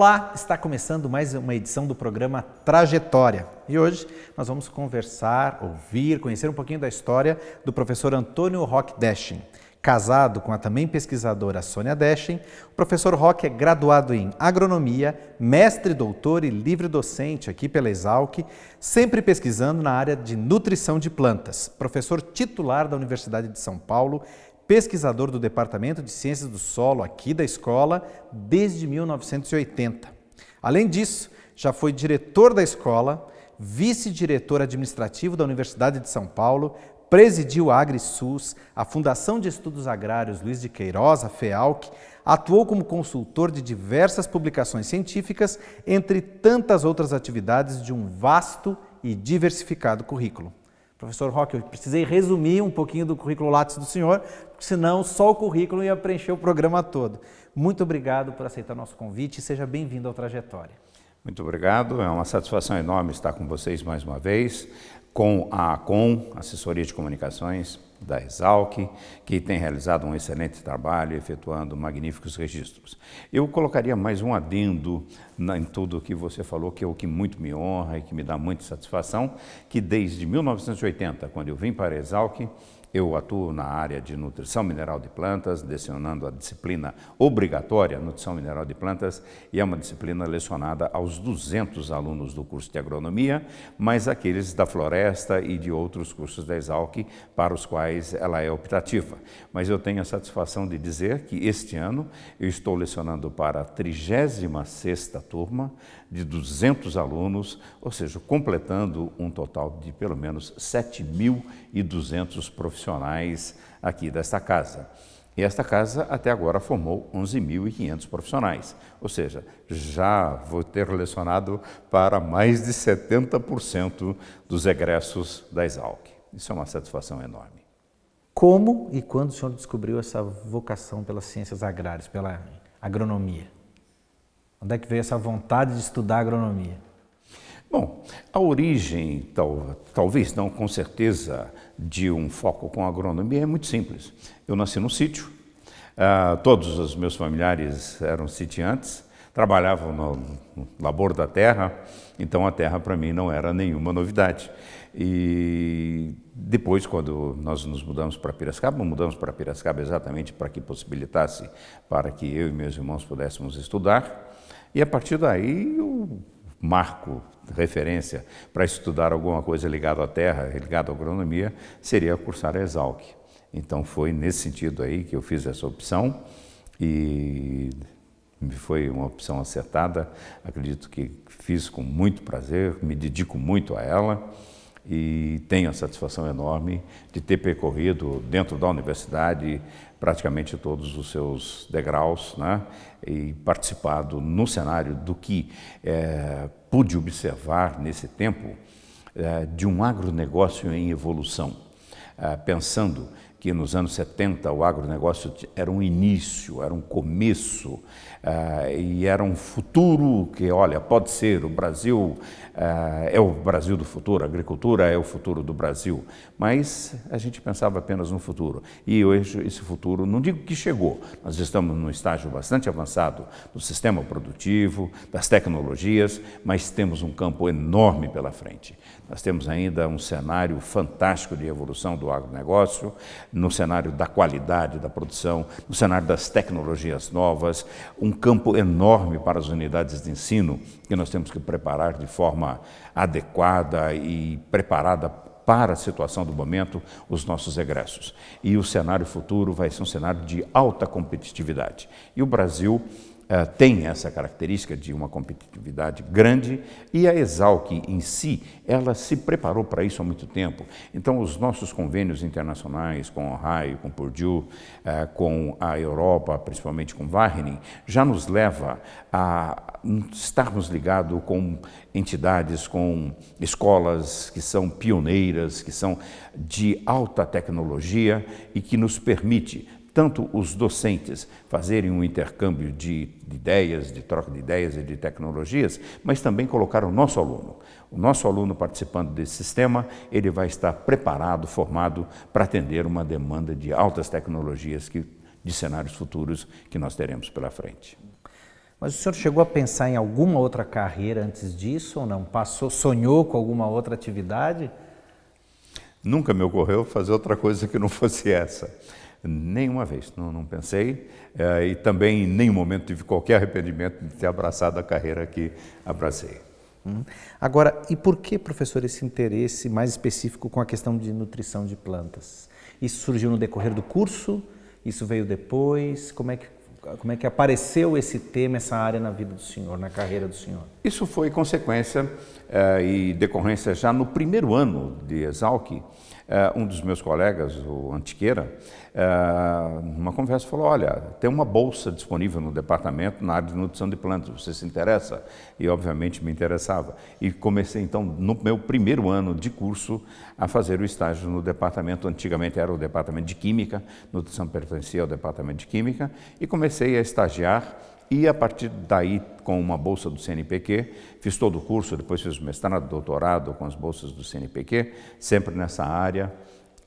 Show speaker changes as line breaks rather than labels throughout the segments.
Olá, está começando mais uma edição do programa Trajetória. E hoje nós vamos conversar, ouvir, conhecer um pouquinho da história do professor Antônio Rock Deschen. Casado com a também pesquisadora Sônia Deschen, o professor Rock é graduado em agronomia, mestre, doutor e livre docente aqui pela Exalc, sempre pesquisando na área de nutrição de plantas. Professor titular da Universidade de São Paulo pesquisador do Departamento de Ciências do Solo aqui da escola desde 1980. Além disso, já foi diretor da escola, vice-diretor administrativo da Universidade de São Paulo, presidiu a AgriSUS, a Fundação de Estudos Agrários Luiz de Queiroz, a FEALC, atuou como consultor de diversas publicações científicas, entre tantas outras atividades de um vasto e diversificado currículo. Professor Roque, eu precisei resumir um pouquinho do currículo Lattes do senhor, senão só o currículo ia preencher o programa todo. Muito obrigado por aceitar nosso convite e seja bem-vindo ao Trajetória.
Muito obrigado, é uma satisfação enorme estar com vocês mais uma vez com a ACOM, Assessoria de Comunicações da Exalc, que tem realizado um excelente trabalho, efetuando magníficos registros. Eu colocaria mais um adendo em tudo o que você falou, que é o que muito me honra e que me dá muita satisfação, que desde 1980, quando eu vim para a Exalc, eu atuo na área de nutrição mineral de plantas, lecionando a disciplina obrigatória nutrição mineral de plantas e é uma disciplina lecionada aos 200 alunos do curso de agronomia, mas aqueles da floresta e de outros cursos da Exalc para os quais ela é optativa. Mas eu tenho a satisfação de dizer que este ano eu estou lecionando para a 36 turma de 200 alunos, ou seja, completando um total de pelo menos 7.200 profissionais profissionais aqui desta casa. E esta casa até agora formou 11.500 profissionais, ou seja, já vou ter relacionado para mais de 70% dos egressos da Exalc. Isso é uma satisfação enorme.
Como e quando o senhor descobriu essa vocação pelas ciências agrárias, pela agronomia? Onde é que veio essa vontade de estudar agronomia?
Bom, a origem, tal, talvez não com certeza, de um foco com agronomia é muito simples. Eu nasci num sítio, uh, todos os meus familiares eram sitiantes, trabalhavam no labor da terra, então a terra para mim não era nenhuma novidade. E depois, quando nós nos mudamos para Piracicaba, mudamos para Piracicaba exatamente para que possibilitasse para que eu e meus irmãos pudéssemos estudar. E a partir daí eu marco referência para estudar alguma coisa ligada à terra, ligada à agronomia, seria cursar a Exalc. Então foi nesse sentido aí que eu fiz essa opção e foi uma opção acertada. Acredito que fiz com muito prazer, me dedico muito a ela e tenho a satisfação enorme de ter percorrido dentro da universidade praticamente todos os seus degraus né, e participado no cenário do que é, pude observar nesse tempo é, de um agronegócio em evolução, é, pensando que nos anos 70 o agronegócio era um início, era um começo uh, e era um futuro que, olha, pode ser, o Brasil uh, é o Brasil do futuro, a agricultura é o futuro do Brasil, mas a gente pensava apenas no futuro e hoje esse futuro, não digo que chegou, nós estamos num estágio bastante avançado do sistema produtivo, das tecnologias, mas temos um campo enorme pela frente. Nós temos ainda um cenário fantástico de evolução do agronegócio, no cenário da qualidade da produção, no cenário das tecnologias novas, um campo enorme para as unidades de ensino que nós temos que preparar de forma adequada e preparada para a situação do momento os nossos egressos. E o cenário futuro vai ser um cenário de alta competitividade. E o Brasil uh, tem essa característica de uma competitividade grande e a Exalc em si, ela se preparou para isso há muito tempo. Então, os nossos convênios internacionais com Ohio, com Purdue, uh, com a Europa, principalmente com Wagner, já nos leva a estarmos ligados com entidades, com escolas que são pioneiras, que são de alta tecnologia e que nos permite tanto os docentes fazerem um intercâmbio de, de, ideias, de troca de ideias e de tecnologias, mas também colocar o nosso aluno. O nosso aluno participando desse sistema, ele vai estar preparado, formado para atender uma demanda de altas tecnologias que, de cenários futuros que nós teremos pela frente. Mas
o senhor chegou a pensar em alguma outra carreira antes disso ou não? Passou, sonhou com alguma outra atividade?
Nunca me ocorreu fazer outra coisa que não fosse essa. Nenhuma vez, não, não pensei eh, e também em nenhum momento tive qualquer arrependimento de ter abraçado a carreira que abracei.
Hum. Agora, e por que, professor, esse interesse mais específico com a questão de nutrição de plantas? Isso surgiu no decorrer do curso? Isso veio depois? Como é que, como é que apareceu esse tema, essa área na vida do senhor, na carreira do senhor?
Isso foi consequência eh, e decorrência já no primeiro ano de Exalc, eh, um dos meus colegas, o Antiqueira, eh, numa conversa falou, olha, tem uma bolsa disponível no departamento na área de nutrição de plantas, você se interessa? E obviamente me interessava. E comecei então, no meu primeiro ano de curso, a fazer o estágio no departamento, antigamente era o departamento de Química, nutrição pertencia ao departamento de Química, e comecei a estagiar e a partir daí, com uma bolsa do CNPq, fiz todo o curso, depois fiz mestrado, doutorado com as bolsas do CNPq, sempre nessa área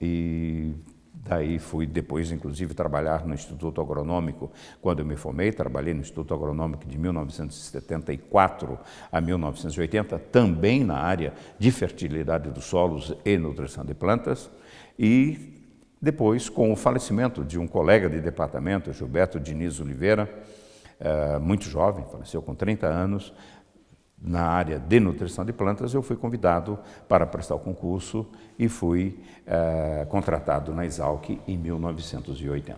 e daí fui depois, inclusive, trabalhar no Instituto Agronômico. Quando eu me formei, trabalhei no Instituto Agronômico de 1974 a 1980, também na área de fertilidade dos solos e nutrição de plantas e depois, com o falecimento de um colega de departamento, Gilberto Diniz Oliveira, eh, muito jovem, faleceu com 30 anos, na área de nutrição de plantas, eu fui convidado para prestar o concurso e fui eh, contratado na Exalc em 1980.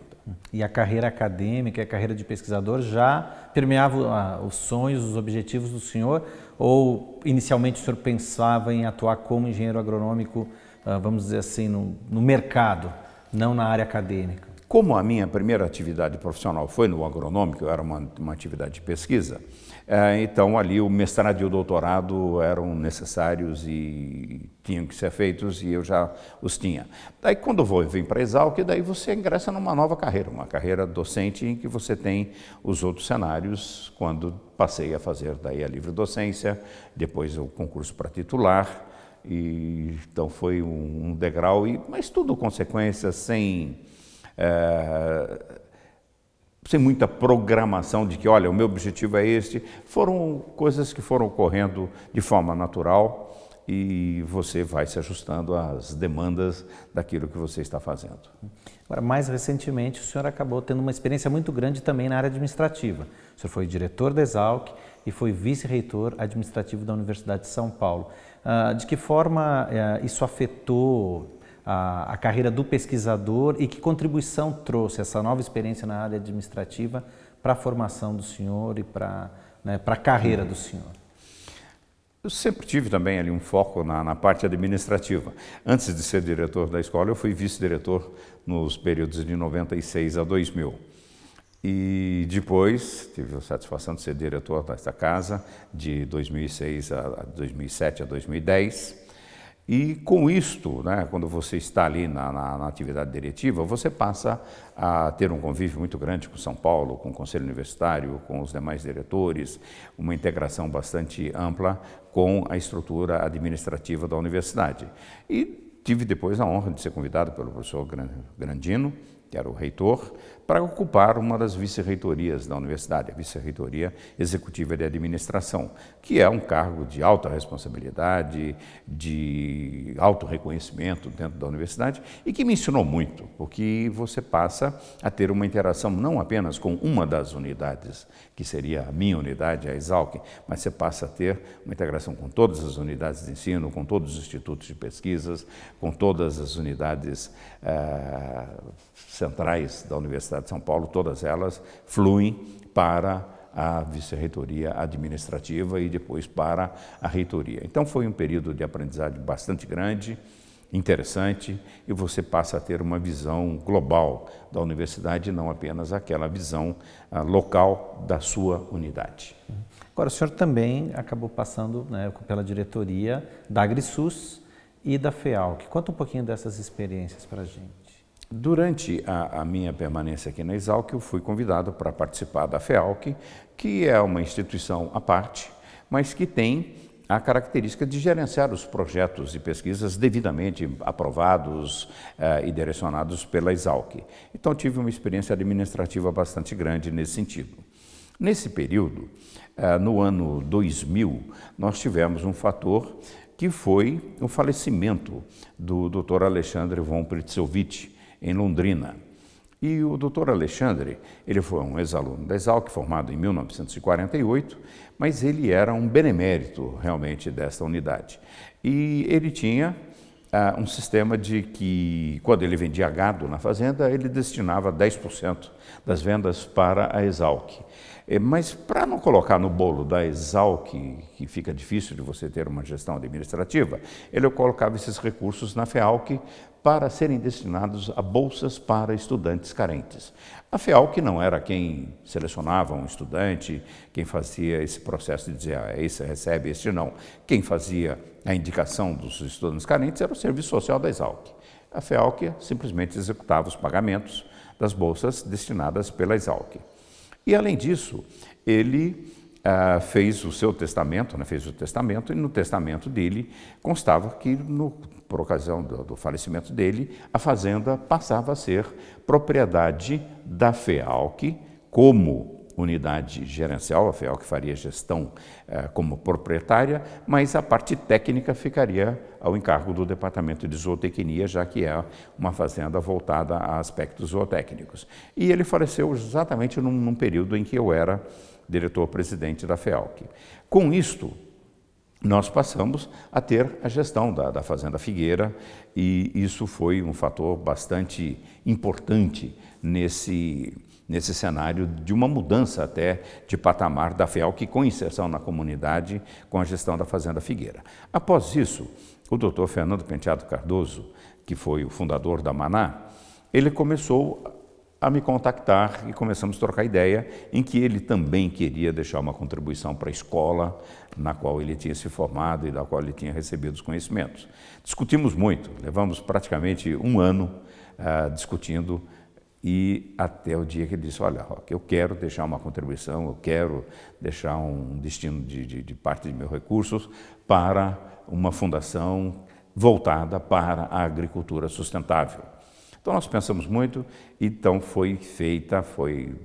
E a carreira acadêmica, a carreira de pesquisador já permeava os sonhos, os objetivos do senhor? Ou inicialmente o senhor pensava em atuar como engenheiro agronômico, ah, vamos dizer assim, no, no mercado, não na
área acadêmica? Como a minha primeira atividade profissional foi no agronômico, era uma, uma atividade de pesquisa, é, então ali o mestrado e o doutorado eram necessários e tinham que ser feitos e eu já os tinha. Daí quando eu vou eu vim para a Exalc, daí você ingressa numa nova carreira, uma carreira docente em que você tem os outros cenários quando passei a fazer daí a livre docência, depois o concurso para titular, e, então foi um, um degrau, e, mas tudo consequência sem é, sem muita programação de que, olha, o meu objetivo é este. Foram coisas que foram ocorrendo de forma natural e você vai se ajustando às demandas daquilo que você está fazendo.
Agora, mais recentemente, o senhor acabou tendo uma experiência muito grande também na área administrativa. O senhor foi diretor da Exalc e foi vice-reitor administrativo da Universidade de São Paulo. Ah, de que forma eh, isso afetou a, a carreira do pesquisador e que contribuição trouxe essa nova experiência na área administrativa para a formação do senhor e para né, a carreira do senhor?
Eu sempre tive também ali um foco na, na, parte administrativa. Antes de ser diretor da escola, eu fui vice-diretor nos períodos de 96 a 2000. E depois tive a satisfação de ser diretor desta casa de 2006 a 2007 a 2010. E com isto, né, quando você está ali na, na, na, atividade diretiva, você passa a ter um convívio muito grande com São Paulo, com o Conselho Universitário, com os demais diretores, uma integração bastante ampla com a estrutura administrativa da universidade. E tive depois a honra de ser convidado pelo professor Grandino que era o reitor, para ocupar uma das vice-reitorias da universidade, a vice-reitoria executiva de administração, que é um cargo de alta responsabilidade, de alto reconhecimento dentro da universidade e que me ensinou muito, porque você passa a ter uma interação não apenas com uma das unidades, que seria a minha unidade, a Exalc, mas você passa a ter uma integração com todas as unidades de ensino, com todos os institutos de pesquisas, com todas as unidades. Uh, centrais da Universidade de São Paulo, todas elas fluem para a vice-reitoria administrativa e depois para a reitoria. Então foi um período de aprendizagem bastante grande, interessante, e você passa a ter uma visão global da universidade, não apenas aquela visão ah, local da sua unidade.
Agora, o senhor também acabou passando né, pela diretoria da AgriSUS e da FEALC. Conta um pouquinho dessas experiências para a gente.
Durante a, a, minha permanência aqui na Exalc, eu fui convidado para participar da FEALC, que é uma instituição à parte, mas que tem a característica de gerenciar os projetos e pesquisas devidamente aprovados eh, e direcionados pela Exalc. Então, tive uma experiência administrativa bastante grande nesse sentido. Nesse período, eh, no ano 2000, nós tivemos um fator que foi o falecimento do Dr. Alexandre von Pritzovich, em Londrina. E o doutor Alexandre, ele foi um ex-aluno da Exalc, formado em 1948, mas ele era um benemérito realmente desta unidade. E ele tinha ah, um sistema de que, quando ele vendia gado na fazenda, ele destinava 10% das vendas para a Exalc. Eh, mas para não colocar no bolo da Exal, que, que fica difícil de você ter uma gestão administrativa, ele colocava esses recursos na FEALC para serem destinados a bolsas para estudantes carentes. A FEALC não era quem selecionava um estudante, quem fazia esse processo de dizer, ah, esse recebe, este não. Quem fazia a indicação dos estudantes carentes era o Serviço Social da Exalc. A FEALC simplesmente executava os pagamentos das bolsas destinadas pela Exalc. E além disso, ele ah, fez o seu testamento, né, fez o testamento, e no testamento dele constava que, no, por ocasião do, do falecimento dele, a fazenda passava a ser propriedade da FEALC como unidade gerencial, a FEAL que faria gestão eh, como proprietária, mas a parte técnica ficaria ao encargo do Departamento de Zootecnia, já que é uma fazenda voltada a aspectos zootécnicos. E ele faleceu exatamente num, num período em que eu era diretor-presidente da FEALC. Com isto, nós passamos a ter a gestão da, da Fazenda Figueira e isso foi um fator bastante importante nesse nesse cenário de uma mudança até de patamar da FEAL, que com inserção na comunidade, com a gestão da Fazenda Figueira. Após isso, o doutor Fernando Penteado Cardoso, que foi o fundador da Maná, ele começou a me contactar e começamos a trocar ideia em que ele também queria deixar uma contribuição para a escola na qual ele tinha se formado e da qual ele tinha recebido os conhecimentos. Discutimos muito, levamos praticamente um ano uh, discutindo e até o dia que ele disse, olha, Rock, eu quero deixar uma contribuição, eu quero deixar um destino de, de, de parte de meus recursos para uma fundação voltada para a agricultura sustentável. Então nós pensamos muito, então foi feita, foi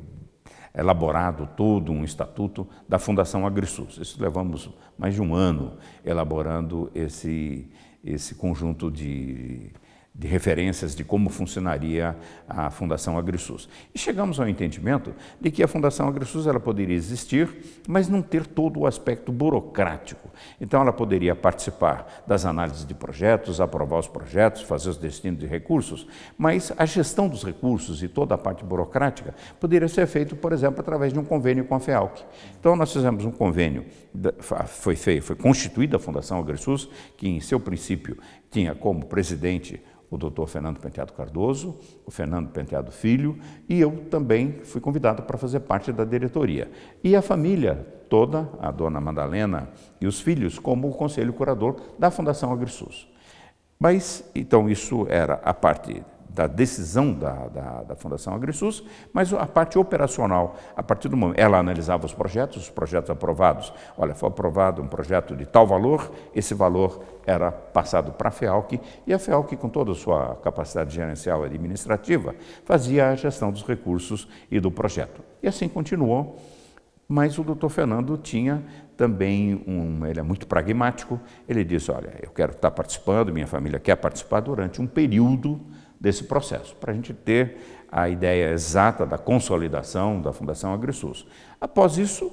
elaborado todo um estatuto da Fundação AgriSus. Isso levamos mais de um ano elaborando esse, esse conjunto de de referências de como funcionaria a Fundação AgriSUS. E chegamos ao entendimento de que a Fundação AgriSUS ela poderia existir, mas não ter todo o aspecto burocrático. Então ela poderia participar das análises de projetos, aprovar os projetos, fazer os destinos de recursos, mas a gestão dos recursos e toda a parte burocrática poderia ser feita, por exemplo, através de um convênio com a FEALC. Então nós fizemos um convênio, foi, foi, foi constituída a Fundação AgriSUS, que em seu princípio tinha como presidente o doutor Fernando Penteado Cardoso, o Fernando Penteado Filho, e eu também fui convidado para fazer parte da diretoria. E a família toda, a dona Madalena e os filhos, como o conselho curador da Fundação AgriSUS. Mas, então, isso era a parte da decisão da, da, da Fundação AgriSUS, mas a parte operacional, a partir do momento, ela analisava os projetos, os projetos aprovados. Olha, foi aprovado um projeto de tal valor, esse valor era passado para a FEALC, e a FEALC, com toda a sua capacidade gerencial e administrativa, fazia a gestão dos recursos e do projeto. E assim continuou, mas o doutor Fernando tinha também um, ele é muito pragmático, ele disse, olha, eu quero estar participando, minha família quer participar durante um período desse processo, para a gente ter a ideia exata da consolidação da Fundação AgriSUS. Após isso,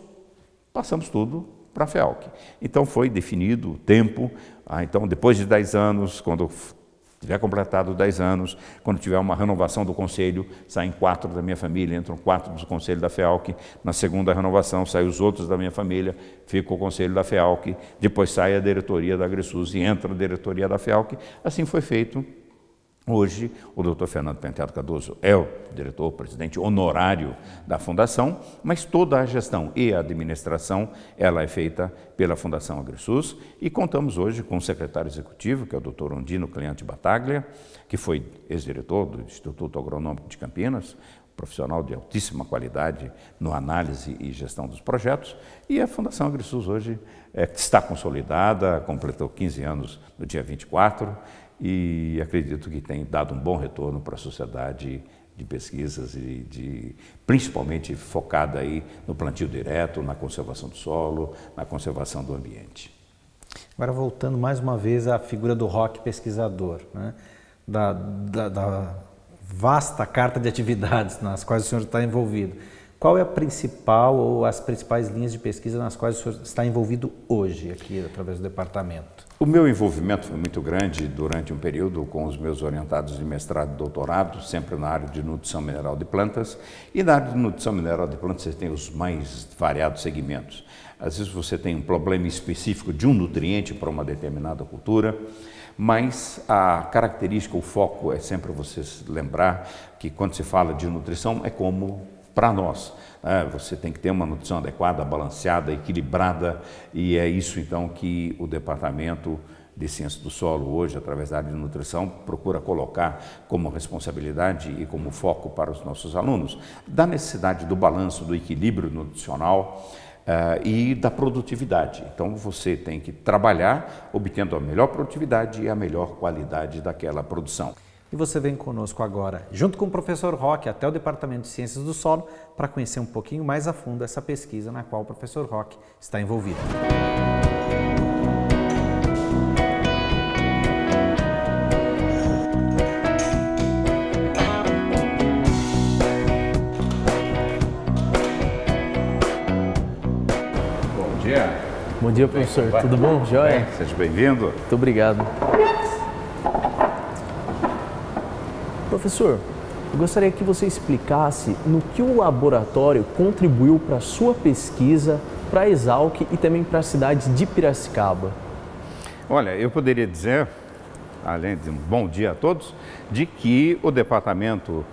passamos tudo para a FEALC. Então foi definido o tempo, ah, então depois de 10 anos, quando tiver completado 10 anos, quando tiver uma renovação do conselho, saem quatro da minha família, entram quatro do conselho da FEALC, na segunda renovação saem os outros da minha família, fica o conselho da FEALC, depois sai a diretoria da AgriSUS e entra a diretoria da FEALC. Assim foi feito Hoje, o Dr. Fernando Penteado Cardoso é o diretor, presidente honorário da fundação, mas toda a gestão e a administração ela é feita pela Fundação AgriSUS e contamos hoje com o secretário executivo, que é o Dr. Ondino Cliente Bataglia, que foi ex-diretor do Instituto Agronômico de Campinas, profissional de altíssima qualidade no análise e gestão dos projetos, e a Fundação AgriSUS hoje é, está consolidada, completou 15 anos no dia 24 e acredito que tem dado um bom retorno para a sociedade de pesquisas e de principalmente focada aí no plantio direto, na conservação do solo, na conservação do ambiente.
Agora voltando mais uma vez à figura do rock pesquisador, né? da, da, da vasta carta de atividades nas quais o senhor está envolvido. Qual é a principal ou as principais linhas de pesquisa nas quais o senhor está envolvido hoje, aqui através do departamento?
O meu envolvimento foi muito grande durante um período com os meus orientados de mestrado e doutorado, sempre na área de nutrição mineral de plantas. E na área de nutrição mineral de plantas você tem os mais variados segmentos. Às vezes você tem um problema específico de um nutriente para uma determinada cultura mas a característica, o foco é sempre você lembrar que quando se fala de nutrição é como para nós. Né? Você tem que ter uma nutrição adequada, balanceada, equilibrada, e é isso então que o Departamento de Ciência do Solo hoje, através da área de nutrição, procura colocar como responsabilidade e como foco para os nossos alunos, da necessidade do balanço, do equilíbrio nutricional, Uh, e da produtividade. Então você tem que trabalhar obtendo a melhor produtividade e a melhor qualidade daquela produção.
E você vem conosco agora, junto com o professor Roque, até o Departamento de Ciências do Solo, para conhecer um pouquinho mais a fundo essa pesquisa na qual o professor Roque está envolvido.
Bom dia. Bom dia, professor. Tudo bom? Joia? Seja bem-vindo. Muito obrigado.
Professor, eu gostaria que você explicasse no que o laboratório contribuiu para a sua pesquisa,
para a Exalc e também para a cidade de Piracicaba. Olha, eu poderia dizer, além de um bom dia a todos, de que o Departamento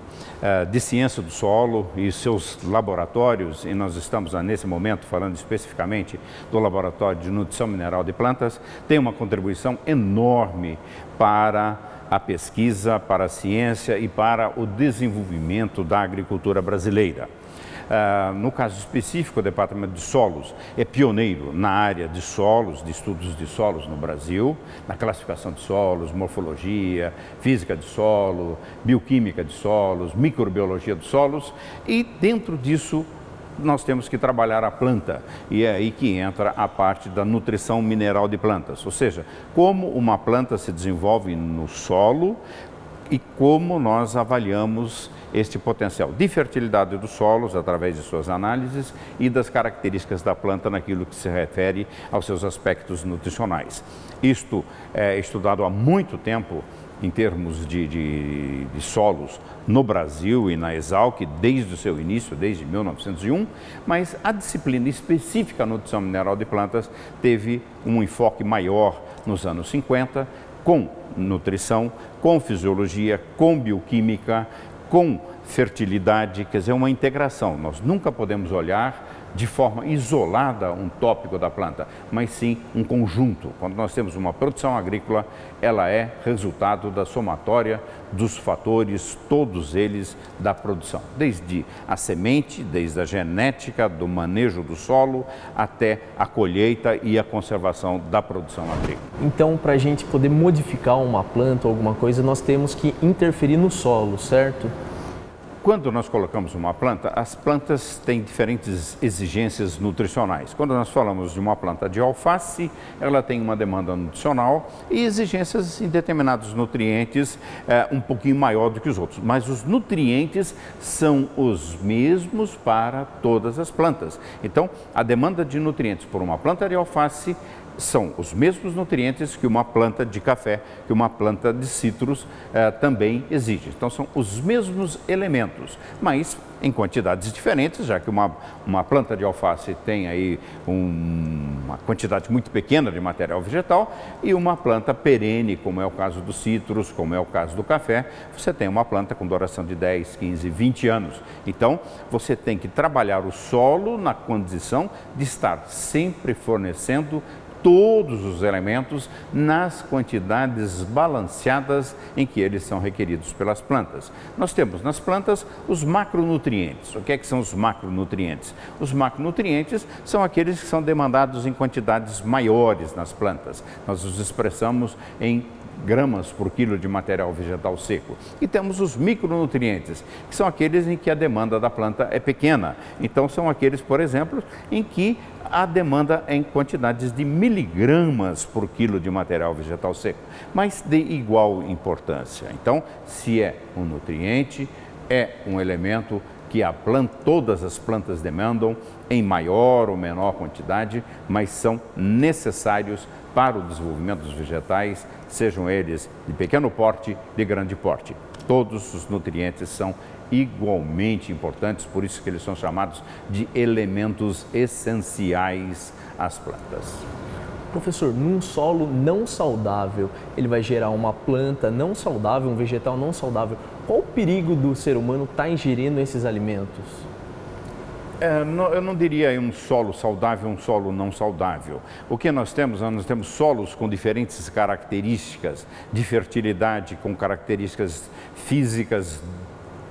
eh, de Ciência do Solo e seus laboratórios, e nós estamos nesse momento falando especificamente do Laboratório de Nutrição Mineral de Plantas, tem uma contribuição enorme para a pesquisa, para a ciência e para o desenvolvimento da agricultura brasileira. Uh, no caso específico, o Departamento de Solos é pioneiro na área de solos, de estudos de solos no Brasil, na classificação de solos, morfologia, física de solo, bioquímica de solos, microbiologia de solos e, dentro disso, nós temos que trabalhar a planta e é aí que entra a parte da nutrição mineral de plantas, ou seja, como uma planta se desenvolve no solo e como nós avaliamos este potencial de fertilidade dos solos através de suas análises e das características da planta naquilo que se refere aos seus aspectos nutricionais. Isto é estudado há muito tempo em termos de, de, de, solos no Brasil e na Exalc desde o seu início, desde 1901, mas a disciplina específica nutrição mineral de plantas teve um enfoque maior nos anos 50, com nutrição, com fisiologia, com bioquímica, com fertilidade, quer dizer, uma integração. Nós nunca podemos olhar de forma isolada um tópico da planta, mas sim um conjunto. Quando nós temos uma produção agrícola, ela é resultado da somatória dos fatores, todos eles da produção, desde a semente, desde a genética, do manejo do solo, até a colheita e a conservação da produção agrícola.
Então, para a gente poder
modificar uma planta ou alguma coisa, nós temos que interferir no solo, certo? Quando nós colocamos uma planta, as plantas têm diferentes exigências nutricionais. Quando nós falamos de uma planta de alface, ela tem uma demanda nutricional e exigências em determinados nutrientes é, um pouquinho maior do que os outros. Mas os nutrientes são os mesmos para todas as plantas. Então, a demanda de nutrientes por uma planta de alface são os mesmos nutrientes que uma planta de café, que uma planta de cítrus eh, também exige. Então são os mesmos elementos, mas em quantidades diferentes, já que uma, uma planta de alface tem aí um, uma quantidade muito pequena de material vegetal e uma planta perene, como é o caso dos cítrus, como é o caso do café, você tem uma planta com duração de 10, 15, 20 anos. Então você tem que trabalhar o solo na condição de estar sempre fornecendo todos os elementos nas quantidades balanceadas em que eles são requeridos pelas plantas. Nós temos nas plantas os macronutrientes. O que, é que são os macronutrientes? Os macronutrientes são aqueles que são demandados em quantidades maiores nas plantas. Nós os expressamos em gramas por quilo de material vegetal seco. E temos os micronutrientes, que são aqueles em que a demanda da planta é pequena. Então, são aqueles, por exemplo, em que a demanda é em quantidades de miligramas por quilo de material vegetal seco, mas de igual importância. Então, se é um nutriente, é um elemento que a planta, todas as plantas demandam em maior ou menor quantidade, mas são necessários para o desenvolvimento dos vegetais, sejam eles de pequeno porte, de grande porte. Todos os nutrientes são igualmente importantes, por isso que eles são chamados de elementos essenciais às plantas. Professor, num solo não saudável,
ele vai gerar uma planta não saudável, um vegetal não saudável. Qual o perigo do ser humano estar tá ingerindo esses alimentos?
É, não, eu não diria um solo saudável, um solo não saudável. O que nós temos? Nós temos solos com diferentes características de fertilidade, com características físicas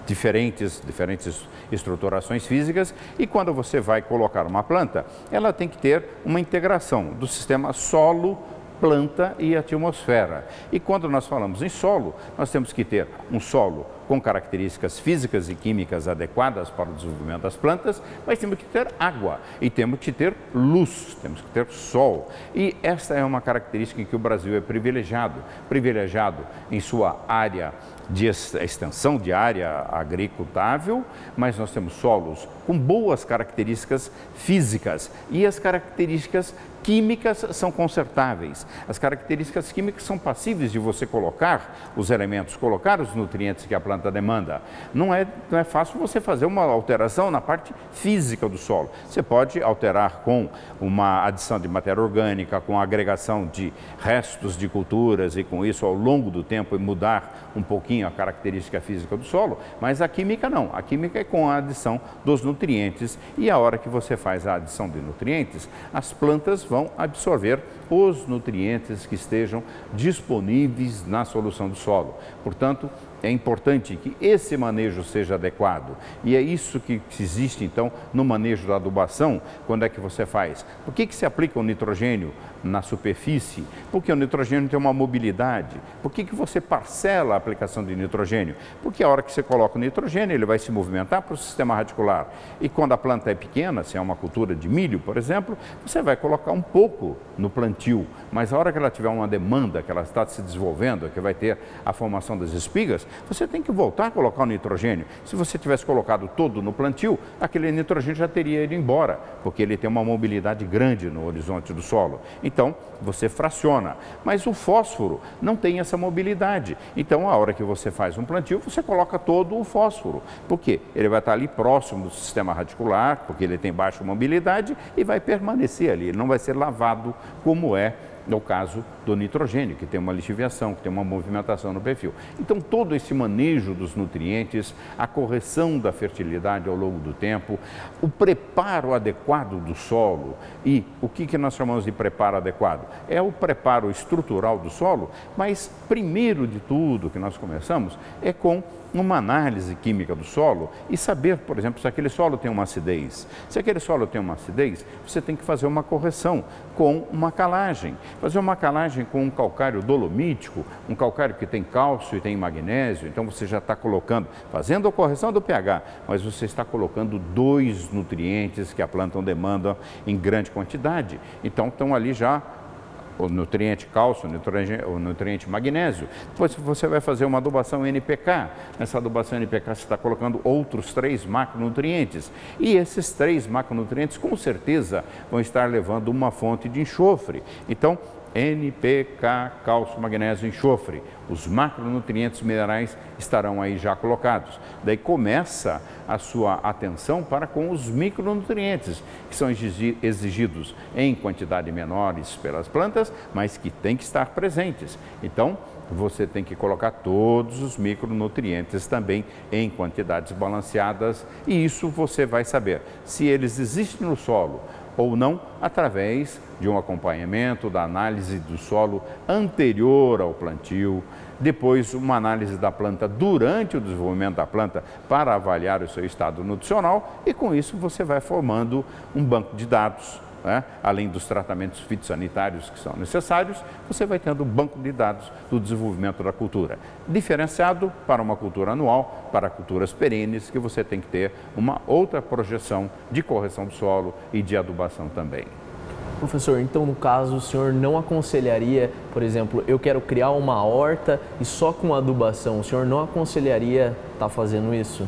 diferentes, diferentes estruturações físicas e quando você vai colocar uma planta, ela tem que ter uma integração do sistema solo planta e atmosfera. E quando nós falamos em solo, nós temos que ter um solo com características físicas e químicas adequadas para o desenvolvimento das plantas, mas temos que ter água e temos que ter luz, temos que ter sol. E esta é uma característica em que o Brasil é privilegiado, privilegiado em sua área de extensão de área agricultável, mas nós temos solos com boas características físicas e as características químicas são consertáveis. As características químicas são passíveis de você colocar os elementos, colocar os nutrientes que a planta demanda. Não é, não é fácil você fazer uma alteração na parte física do solo. Você pode alterar com uma adição de matéria orgânica, com agregação de restos de culturas e com isso ao longo do tempo mudar um pouquinho a característica física do solo, mas a química não. A química é com a adição dos nutrientes e a hora que você faz a adição de nutrientes, as plantas vão absorver os nutrientes que estejam disponíveis na solução do solo. Portanto, é importante que esse manejo seja adequado. E é isso que existe, então, no manejo da adubação. Quando é que você faz? Por que, que se aplica o nitrogênio? na superfície, porque o nitrogênio tem uma mobilidade. Por que, que você parcela a aplicação de nitrogênio? Porque a hora que você coloca o nitrogênio, ele vai se movimentar para o sistema radicular. E quando a planta é pequena, se é uma cultura de milho, por exemplo, você vai colocar um pouco no plantio, mas a hora que ela tiver uma demanda, que ela está se desenvolvendo, que vai ter a formação das espigas, você tem que voltar a colocar o nitrogênio. Se você tivesse colocado todo no plantio, aquele nitrogênio já teria ido embora, porque ele tem uma mobilidade grande no horizonte do solo. Então, então, você fraciona. Mas o fósforo não tem essa mobilidade. Então, a hora que você faz um plantio, você coloca todo o fósforo. Por quê? Ele vai estar ali próximo do sistema radicular, porque ele tem baixa mobilidade e vai permanecer ali. Ele não vai ser lavado como é no é caso do nitrogênio, que tem uma lixiviação, que tem uma movimentação no perfil. Então, todo esse manejo dos nutrientes, a correção da fertilidade ao longo do tempo, o preparo adequado do solo e o que, que nós chamamos de preparo adequado? É o preparo estrutural do solo, mas primeiro de tudo que nós começamos é com uma análise química do solo e saber, por exemplo, se aquele solo tem uma acidez. Se aquele solo tem uma acidez, você tem que fazer uma correção com uma calagem. Fazer uma calagem com um calcário dolomítico, um calcário que tem cálcio e tem magnésio, então você já está colocando, fazendo a correção do pH, mas você está colocando dois nutrientes que a planta demanda em grande quantidade. Então estão ali já o nutriente cálcio, o nutriente magnésio. Depois você vai fazer uma adubação NPK. Nessa adubação NPK você está colocando outros três macronutrientes. E esses três macronutrientes com certeza vão estar levando uma fonte de enxofre. Então, NPK, cálcio, magnésio, enxofre. Os macronutrientes minerais estarão aí já colocados. Daí começa a sua atenção para com os micronutrientes, que são exigidos em quantidade menores pelas plantas, mas que têm que estar presentes. Então, você tem que colocar todos os micronutrientes também em quantidades balanceadas, e isso você vai saber se eles existem no solo ou não, através de um acompanhamento da análise do solo anterior ao plantio, depois uma análise da planta durante o desenvolvimento da planta para avaliar o seu estado nutricional e com isso você vai formando um banco de dados né? além dos tratamentos fitossanitários que são necessários, você vai tendo um banco de dados do desenvolvimento da cultura, diferenciado para uma cultura anual, para culturas perenes, que você tem que ter uma outra projeção de correção do solo e de adubação também.
Professor, então no caso o senhor não aconselharia, por exemplo, eu quero criar uma horta e só com adubação, o senhor não aconselharia estar tá fazendo isso?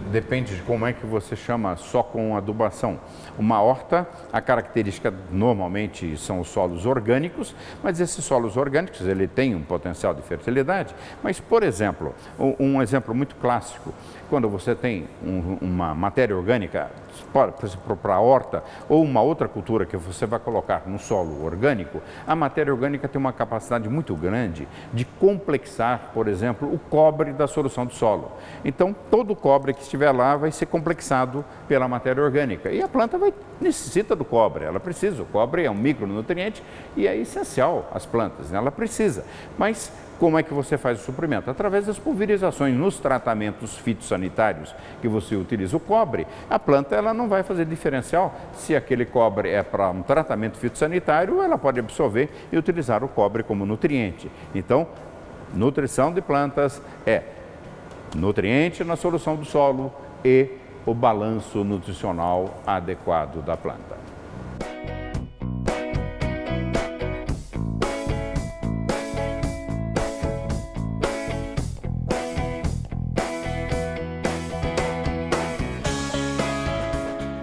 depende de como é que você chama, só com adubação. Uma horta, a característica normalmente são os solos orgânicos, mas esses solos orgânicos, ele tem um potencial de fertilidade. Mas, por exemplo, um exemplo muito clássico, quando você tem um, uma matéria orgânica, por exemplo, para a horta, ou uma outra cultura que você vai colocar no solo orgânico, a matéria orgânica tem uma capacidade muito grande de complexar, por exemplo, o cobre da solução do solo. Então, todo o cobre que estiver lá vai ser complexado pela matéria orgânica. E a planta vai, necessita do cobre, ela precisa. O cobre é um micronutriente e é essencial às plantas, né? ela precisa. Mas como é que você faz o suprimento? Através das pulverizações nos tratamentos fitossanitários que você utiliza o cobre, a planta ela não vai fazer diferencial se aquele cobre é para um tratamento fitossanitário, ela pode absorver e utilizar o cobre como nutriente. Então, nutrição de plantas é nutriente na solução do solo e o balanço nutricional adequado da planta.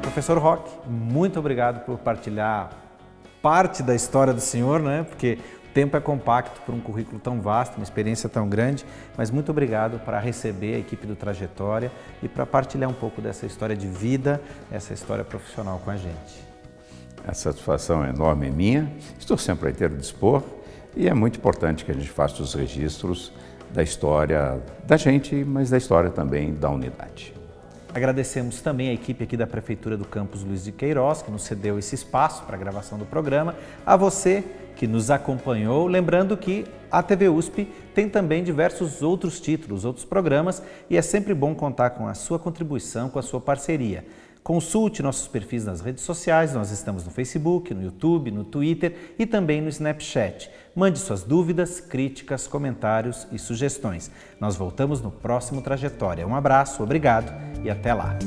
Professor Roque, muito obrigado por partilhar parte da história do senhor, né? Porque tempo é compacto para um currículo tão vasto, uma experiência tão grande, mas muito obrigado para receber a equipe do Trajetória e para partilhar um pouco dessa história de vida, essa história profissional com a gente.
A satisfação é enorme é minha, estou sempre a inteiro dispor e é muito importante que a gente faça os registros da história da gente, mas da história também da unidade.
Agradecemos também a equipe aqui da Prefeitura do Campus Luiz de Queiroz, que nos cedeu esse espaço para a gravação do programa. A você que nos acompanhou. Lembrando que a TV USP tem também diversos outros títulos, outros programas e é sempre bom contar com a sua contribuição, com a sua parceria. Consulte nossos perfis nas redes sociais, nós estamos no Facebook, no YouTube, no Twitter e também no Snapchat. Mande suas dúvidas, críticas, comentários e sugestões. Nós voltamos no próximo Trajetória. Um abraço, obrigado e até lá!